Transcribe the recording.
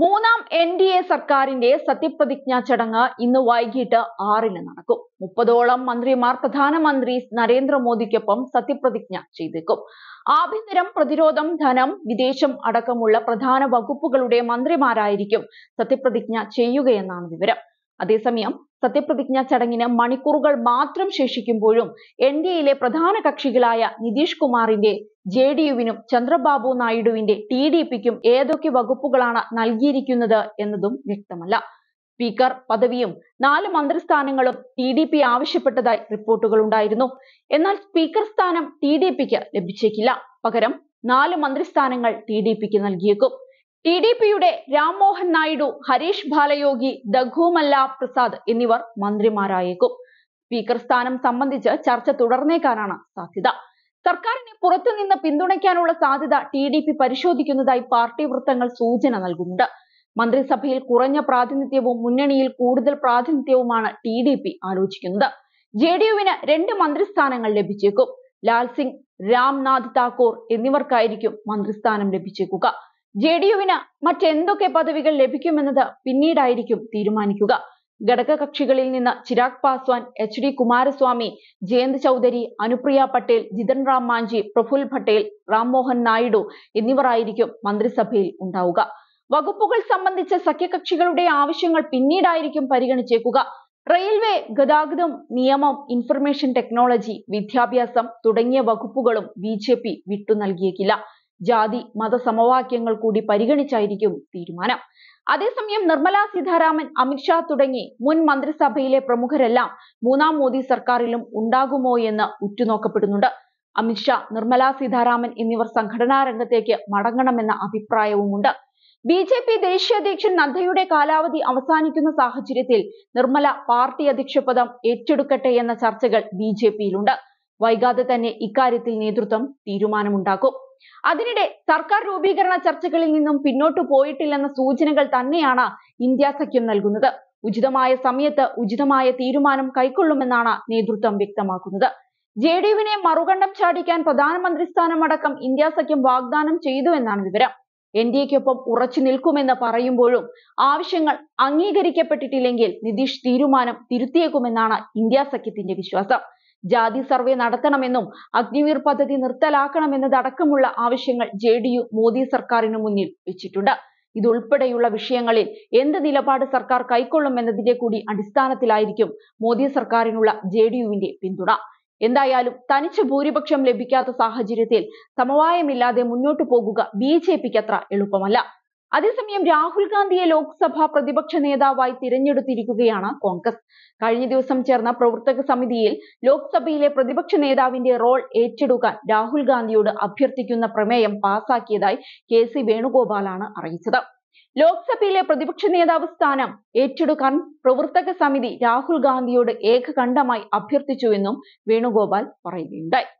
മൂന്നാം N D A സർക്കാരിന്റെ സത്യപ്രതിജ്ഞാ ചടങ്ങ് ഇന്ന് വൈകിട്ട് ആറിന് നടക്കും മുപ്പതോളം മന്ത്രിമാർ പ്രധാനമന്ത്രി നരേന്ദ്രമോദിക്കൊപ്പം സത്യപ്രതിജ്ഞ ചെയ്തേക്കും ആഭ്യന്തരം പ്രതിരോധം ധനം വിദേശം അടക്കമുള്ള പ്രധാന വകുപ്പുകളുടെ മന്ത്രിമാരായിരിക്കും സത്യപ്രതിജ്ഞ ചെയ്യുകയെന്നാണ് വിവരം അതേസമയം സത്യപ്രതിജ്ഞാ ചടങ്ങിന് മണിക്കൂറുകൾ മാത്രം ശേഷിക്കുമ്പോഴും എൻ ഡി എയിലെ പ്രധാന കക്ഷികളായ നിതീഷ് കുമാറിന്റെ ജെ ഡി യുവിനും ചന്ദ്രബാബു നായിഡുവിന്റെ ടി ഡി പിക്കും ഏതൊക്കെ വകുപ്പുകളാണ് നൽകിയിരിക്കുന്നത് എന്നതും വ്യക്തമല്ല സ്പീക്കർ പദവിയും നാല് മന്ത്രിസ്ഥാനങ്ങളും ടി ഡി പി ആവശ്യപ്പെട്ടതായി റിപ്പോർട്ടുകൾ ഉണ്ടായിരുന്നു എന്നാൽ സ്പീക്കർ സ്ഥാനം ടി ഡി പിക്ക് ലഭിച്ചേക്കില്ല പകരം നാല് മന്ത്രിസ്ഥാനങ്ങൾ ടി ഡി പിക്ക് നൽകിയേക്കും ടി ഡി പിയുടെ രാംമോഹൻ നായിഡു ഹരീഷ് ബാലയോഗി ദഘുമല്ല പ്രസാദ് എന്നിവർ മന്ത്രിമാരായേക്കും സ്പീക്കർ സ്ഥാനം സംബന്ധിച്ച് ചർച്ച തുടർന്നേക്കാനാണ് സാധ്യത സർക്കാരിനെ പുറത്തുനിന്ന് പിന്തുണയ്ക്കാനുള്ള സാധ്യത ടി ഡി പി പരിശോധിക്കുന്നതായി പാർട്ടി വൃത്തങ്ങൾ സൂചന നൽകുന്നുണ്ട് മന്ത്രിസഭയിൽ കുറഞ്ഞ പ്രാതിനിധ്യവും മുന്നണിയിൽ കൂടുതൽ പ്രാതിനിധ്യവുമാണ് ടി ഡി പി ആലോചിക്കുന്നത് ജെ ഡി യുവിന് രണ്ട് മന്ത്രിസ്ഥാനങ്ങൾ ലഭിച്ചേക്കും ലാൽ സിംഗ് രാംനാഥ് താക്കൂർ എന്നിവർക്കായിരിക്കും മന്ത്രിസ്ഥാനം ലഭിച്ചേക്കുക ജെ ഡി യുവിന് മറ്റെന്തൊക്കെ പദവികൾ ലഭിക്കുമെന്നത് പിന്നീടായിരിക്കും തീരുമാനിക്കുക ഘടക കക്ഷികളിൽ നിന്ന് ചിരാഗ് പാസ്വാൻ എച്ച് ഡി കുമാരസ്വാമി ജയന്ത് ചൗധരി അനുപ്രിയ പട്ടേൽ ജിതൻ റാം മാഞ്ചി പ്രഫുൽ പട്ടേൽ റാംമോഹൻ നായിഡു എന്നിവർ ആയിരിക്കും മന്ത്രിസഭയിൽ ഉണ്ടാവുക വകുപ്പുകൾ സംബന്ധിച്ച സഖ്യകക്ഷികളുടെ ആവശ്യങ്ങൾ പിന്നീടായിരിക്കും പരിഗണിച്ചേക്കുക റെയിൽവേ ഗതാഗതം നിയമം ഇൻഫർമേഷൻ ടെക്നോളജി വിദ്യാഭ്യാസം തുടങ്ങിയ വകുപ്പുകളും ബി ജെ പി വിട്ടു നൽകിയേക്കില്ല ജാതി മത സമവാക്യങ്ങൾ കൂടി പരിഗണിച്ചായിരിക്കും തീരുമാനം അതേസമയം നിർമ്മല സീതാരാമൻ അമിത്ഷാ തുടങ്ങി മുൻ മന്ത്രിസഭയിലെ പ്രമുഖരെല്ലാം മൂന്നാം മോദി സർക്കാരിലും ഉണ്ടാകുമോ എന്ന് ഉറ്റുനോക്കപ്പെടുന്നുണ്ട് അമിത്ഷാ നിർമ്മല സീതാരാമൻ എന്നിവർ സംഘടനാ രംഗത്തേക്ക് മടങ്ങണമെന്ന അഭിപ്രായവുമുണ്ട് ബി ജെ പി ദേശീയ അധ്യക്ഷൻ നദ്ദയുടെ കാലാവധി അവസാനിക്കുന്ന സാഹചര്യത്തിൽ നിർമ്മല പാർട്ടി അധ്യക്ഷ പദം ഏറ്റെടുക്കട്ടെ എന്ന ചർച്ചകൾ ബി ജെ പിയിലുണ്ട് വൈകാതെ തന്നെ ഇക്കാര്യത്തിൽ നേതൃത്വം തീരുമാനമുണ്ടാക്കും അതിനിടെ സർക്കാർ രൂപീകരണ ചർച്ചകളിൽ നിന്നും പിന്നോട്ടു പോയിട്ടില്ലെന്ന സൂചനകൾ തന്നെയാണ് ഇന്ത്യ സഖ്യം നൽകുന്നത് ഉചിതമായ സമയത്ത് ഉചിതമായ തീരുമാനം കൈക്കൊള്ളുമെന്നാണ് നേതൃത്വം വ്യക്തമാക്കുന്നത് ജെ ഡി യുവിനെ മറുകണ്ഠം ചാടിക്കാൻ പ്രധാനമന്ത്രി സ്ഥാനമടക്കം ഇന്ത്യ സഖ്യം വാഗ്ദാനം ചെയ്തു എന്നാണ് വിവരം എൻ ഡി എക്കൊപ്പം ഉറച്ചു നിൽക്കുമെന്ന് പറയുമ്പോഴും ആവശ്യങ്ങൾ അംഗീകരിക്കപ്പെട്ടിട്ടില്ലെങ്കിൽ നിതീഷ് തീരുമാനം തിരുത്തിയേക്കുമെന്നാണ് ഇന്ത്യ സഖ്യത്തിന്റെ വിശ്വാസം ജാതി സർവേ നടത്തണമെന്നും അഗ്നിവീർ പദ്ധതി നിർത്തലാക്കണമെന്നതടക്കമുള്ള ആവശ്യങ്ങൾ ജെ ഡി യു മോദി സർക്കാരിന് മുന്നിൽ വെച്ചിട്ടുണ്ട് ഇതുൾപ്പെടെയുള്ള വിഷയങ്ങളിൽ എന്ത് നിലപാട് സർക്കാർ കൈക്കൊള്ളുമെന്നതിന്റെ കൂടി അടിസ്ഥാനത്തിലായിരിക്കും മോദി സർക്കാരിനുള്ള ജെ ഡി യുവിന്റെ പിന്തുണ എന്തായാലും തനിച്ച് ഭൂരിപക്ഷം ലഭിക്കാത്ത സാഹചര്യത്തിൽ സമവായമില്ലാതെ മുന്നോട്ടു പോകുക ബി എളുപ്പമല്ല അതേസമയം രാഹുൽ ഗാന്ധിയെ ലോക്സഭാ പ്രതിപക്ഷ നേതാവായി തിരഞ്ഞെടുത്തിരിക്കുകയാണ് കോൺഗ്രസ് കഴിഞ്ഞ ദിവസം ചേർന്ന പ്രവർത്തക സമിതിയിൽ ലോക്സഭയിലെ പ്രതിപക്ഷ നേതാവിന്റെ റോൾ ഏറ്റെടുക്കാൻ രാഹുൽ ഗാന്ധിയോട് അഭ്യർത്ഥിക്കുന്ന പ്രമേയം പാസാക്കിയതായി കെ സി വേണുഗോപാലാണ് അറിയിച്ചത് ലോക്സഭയിലെ പ്രതിപക്ഷ നേതാവ് സ്ഥാനം ഏറ്റെടുക്കാൻ പ്രവർത്തക സമിതി രാഹുൽ ഗാന്ധിയോട് ഏകകണ്ഠമായി അഭ്യർത്ഥിച്ചുവെന്നും വേണുഗോപാൽ പറയുകയുണ്ടായി